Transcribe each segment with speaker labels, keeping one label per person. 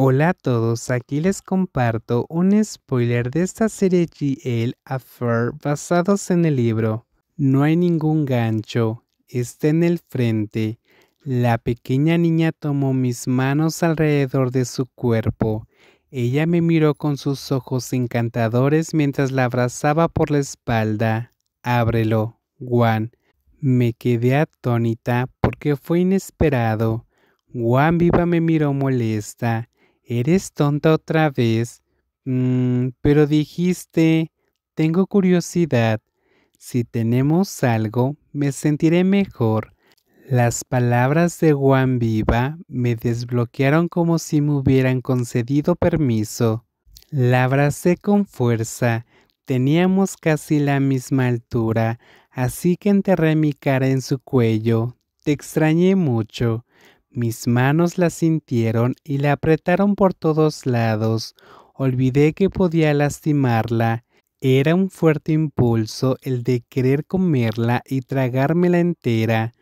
Speaker 1: Hola a todos, aquí les comparto un spoiler de esta serie GL Affair basados en el libro No hay ningún gancho, está en el frente. La pequeña niña tomó mis manos alrededor de su cuerpo. Ella me miró con sus ojos encantadores mientras la abrazaba por la espalda. Ábrelo, Juan. Me quedé atónita porque fue inesperado. Juan viva me miró molesta. Eres tonta otra vez. Mm, pero dijiste, tengo curiosidad. Si tenemos algo, me sentiré mejor. Las palabras de Juan Viva me desbloquearon como si me hubieran concedido permiso. La abracé con fuerza. Teníamos casi la misma altura, así que enterré mi cara en su cuello. Te extrañé mucho. Mis manos la sintieron y la apretaron por todos lados. Olvidé que podía lastimarla. Era un fuerte impulso el de querer comerla y tragármela entera.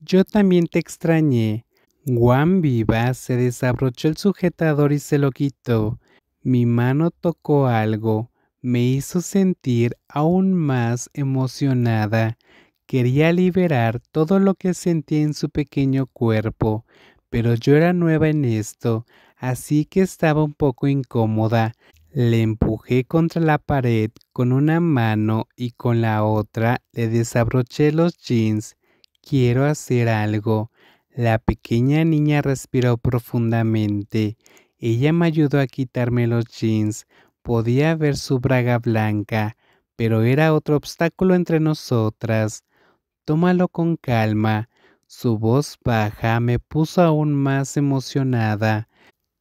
Speaker 1: Yo también te extrañé. Juan viva se desabrochó el sujetador y se lo quitó. Mi mano tocó algo, me hizo sentir aún más emocionada. Quería liberar todo lo que sentía en su pequeño cuerpo, pero yo era nueva en esto, así que estaba un poco incómoda. Le empujé contra la pared con una mano y con la otra le desabroché los jeans. Quiero hacer algo. La pequeña niña respiró profundamente. Ella me ayudó a quitarme los jeans. Podía ver su braga blanca, pero era otro obstáculo entre nosotras. Tómalo con calma. Su voz baja me puso aún más emocionada.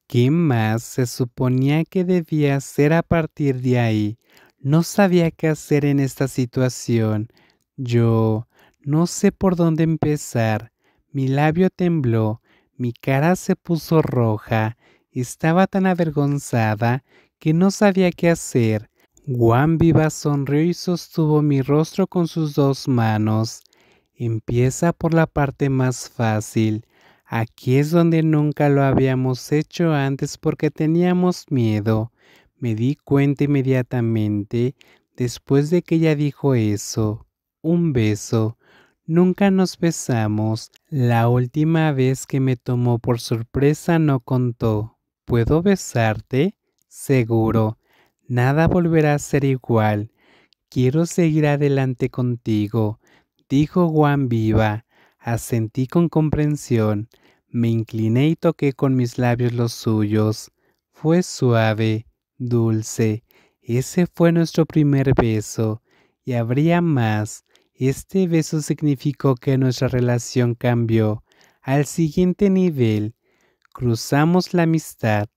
Speaker 1: ¿Qué más se suponía que debía hacer a partir de ahí? No sabía qué hacer en esta situación. Yo no sé por dónde empezar. Mi labio tembló, mi cara se puso roja. Estaba tan avergonzada que no sabía qué hacer. Juan Viva sonrió y sostuvo mi rostro con sus dos manos. Empieza por la parte más fácil. Aquí es donde nunca lo habíamos hecho antes porque teníamos miedo. Me di cuenta inmediatamente después de que ella dijo eso. Un beso. Nunca nos besamos. La última vez que me tomó por sorpresa no contó. ¿Puedo besarte? Seguro. Nada volverá a ser igual. Quiero seguir adelante contigo dijo Juan Viva. Asentí con comprensión, me incliné y toqué con mis labios los suyos. Fue suave, dulce, ese fue nuestro primer beso, y habría más. Este beso significó que nuestra relación cambió al siguiente nivel. Cruzamos la amistad.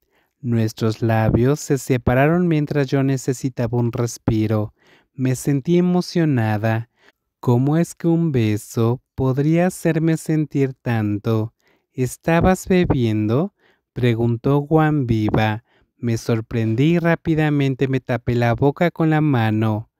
Speaker 1: Nuestros labios se separaron mientras yo necesitaba un respiro. Me sentí emocionada. ¿Cómo es que un beso podría hacerme sentir tanto? ¿Estabas bebiendo? preguntó Juan Viva. Me sorprendí y rápidamente me tapé la boca con la mano.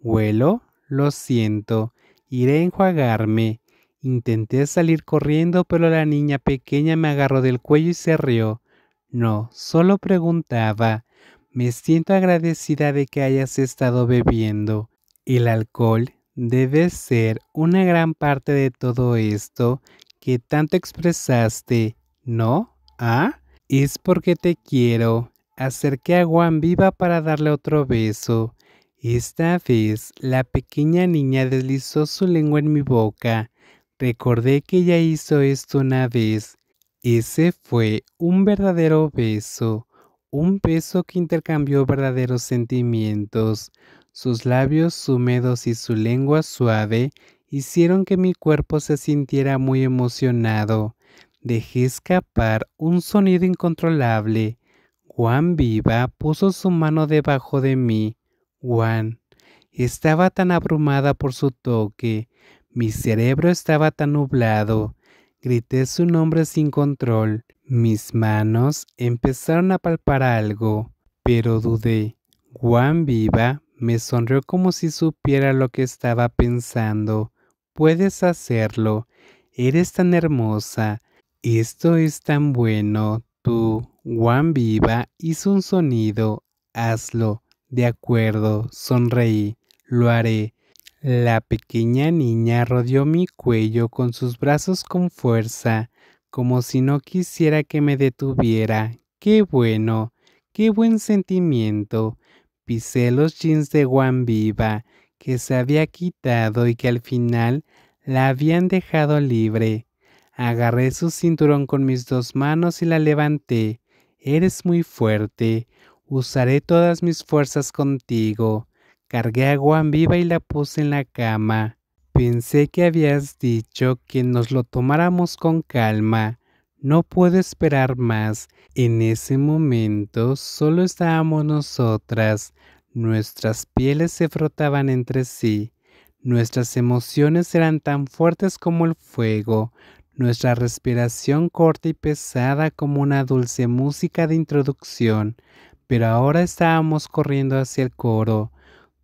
Speaker 1: Huelo, lo siento, iré a enjuagarme. Intenté salir corriendo, pero la niña pequeña me agarró del cuello y se rió. No, solo preguntaba. Me siento agradecida de que hayas estado bebiendo. El alcohol debe ser una gran parte de todo esto que tanto expresaste, ¿no? ¿Ah? Es porque te quiero. Acerqué a Juan viva para darle otro beso. Esta vez la pequeña niña deslizó su lengua en mi boca. Recordé que ella hizo esto una vez. Ese fue un verdadero beso, un beso que intercambió verdaderos sentimientos. Sus labios húmedos y su lengua suave hicieron que mi cuerpo se sintiera muy emocionado. Dejé escapar un sonido incontrolable. Juan Viva puso su mano debajo de mí. Juan estaba tan abrumada por su toque, mi cerebro estaba tan nublado. Grité su nombre sin control. Mis manos empezaron a palpar algo, pero dudé. Juan Viva me sonrió como si supiera lo que estaba pensando. Puedes hacerlo. Eres tan hermosa. Esto es tan bueno. Tú, Juan Viva, hizo un sonido. Hazlo. De acuerdo, sonreí. Lo haré. La pequeña niña rodeó mi cuello con sus brazos con fuerza, como si no quisiera que me detuviera. Qué bueno, qué buen sentimiento pisé los jeans de Juan Viva que se había quitado y que al final la habían dejado libre. Agarré su cinturón con mis dos manos y la levanté. Eres muy fuerte. Usaré todas mis fuerzas contigo. Cargué a Juan viva y la puse en la cama. Pensé que habías dicho que nos lo tomáramos con calma. No puedo esperar más. En ese momento solo estábamos nosotras. Nuestras pieles se frotaban entre sí. Nuestras emociones eran tan fuertes como el fuego. Nuestra respiración corta y pesada como una dulce música de introducción. Pero ahora estábamos corriendo hacia el coro.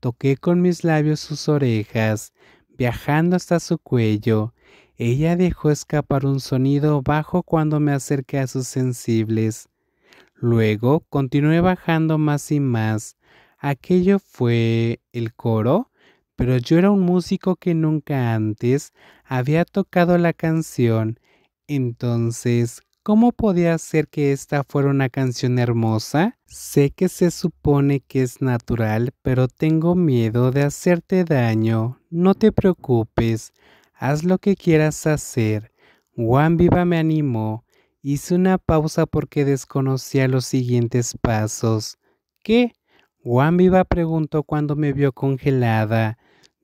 Speaker 1: Toqué con mis labios sus orejas, viajando hasta su cuello ella dejó escapar un sonido bajo cuando me acerqué a sus sensibles. Luego continué bajando más y más. Aquello fue el coro, pero yo era un músico que nunca antes había tocado la canción. Entonces, ¿cómo podía ser que esta fuera una canción hermosa? Sé que se supone que es natural, pero tengo miedo de hacerte daño. No te preocupes haz lo que quieras hacer. Juan Viva me animó. Hice una pausa porque desconocía los siguientes pasos. ¿Qué? Juan Viva preguntó cuando me vio congelada.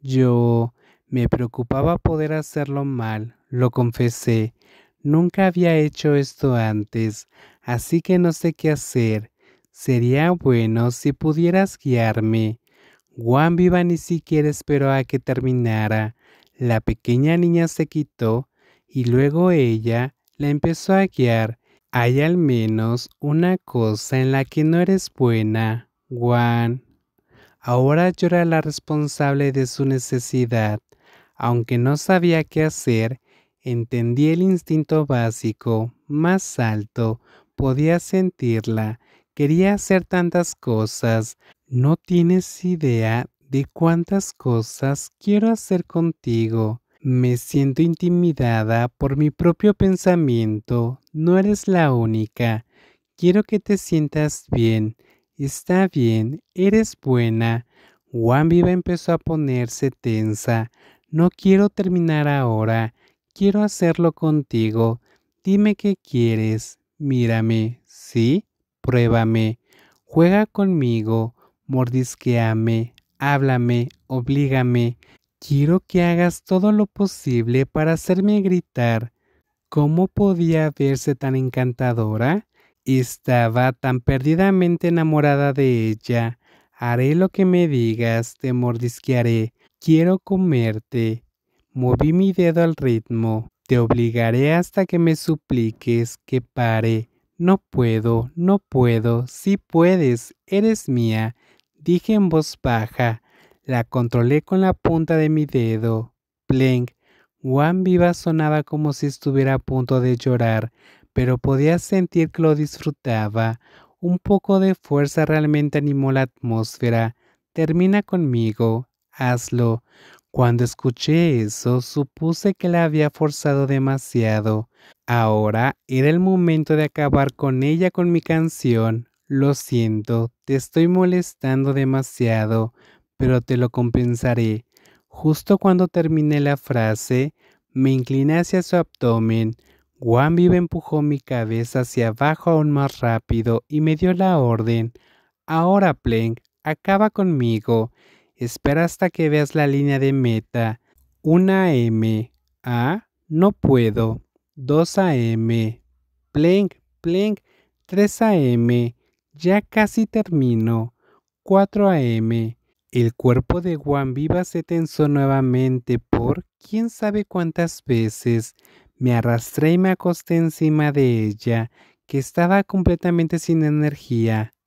Speaker 1: Yo me preocupaba poder hacerlo mal, lo confesé. Nunca había hecho esto antes, así que no sé qué hacer. Sería bueno si pudieras guiarme. Juan Viva ni siquiera esperó a que terminara. La pequeña niña se quitó y luego ella la empezó a guiar. Hay al menos una cosa en la que no eres buena, Juan. Ahora yo era la responsable de su necesidad. Aunque no sabía qué hacer, entendí el instinto básico, más alto, podía sentirla, quería hacer tantas cosas. No tienes idea de cuántas cosas quiero hacer contigo. Me siento intimidada por mi propio pensamiento. No eres la única. Quiero que te sientas bien. Está bien, eres buena. Juan Viva empezó a ponerse tensa. No quiero terminar ahora. Quiero hacerlo contigo. Dime qué quieres. Mírame. Sí, pruébame. Juega conmigo. Mordisqueame háblame, oblígame. Quiero que hagas todo lo posible para hacerme gritar. ¿Cómo podía verse tan encantadora? Estaba tan perdidamente enamorada de ella. Haré lo que me digas, te mordisquearé. Quiero comerte. Moví mi dedo al ritmo. Te obligaré hasta que me supliques que pare. No puedo, no puedo, si puedes, eres mía dije en voz baja. La controlé con la punta de mi dedo. Blank. Juan Viva sonaba como si estuviera a punto de llorar, pero podía sentir que lo disfrutaba. Un poco de fuerza realmente animó la atmósfera. Termina conmigo. Hazlo. Cuando escuché eso, supuse que la había forzado demasiado. Ahora era el momento de acabar con ella con mi canción. Lo siento, te estoy molestando demasiado, pero te lo compensaré. Justo cuando terminé la frase, me incliné hacia su abdomen. Juan vive empujó mi cabeza hacia abajo aún más rápido y me dio la orden. Ahora, Plank, acaba conmigo. Espera hasta que veas la línea de meta. 1 M. Ah, no puedo. 2 AM. Plank, Plank. 3 AM. Ya casi termino. 4 a.m. El cuerpo de Juan Viva se tensó nuevamente por quién sabe cuántas veces. Me arrastré y me acosté encima de ella, que estaba completamente sin energía.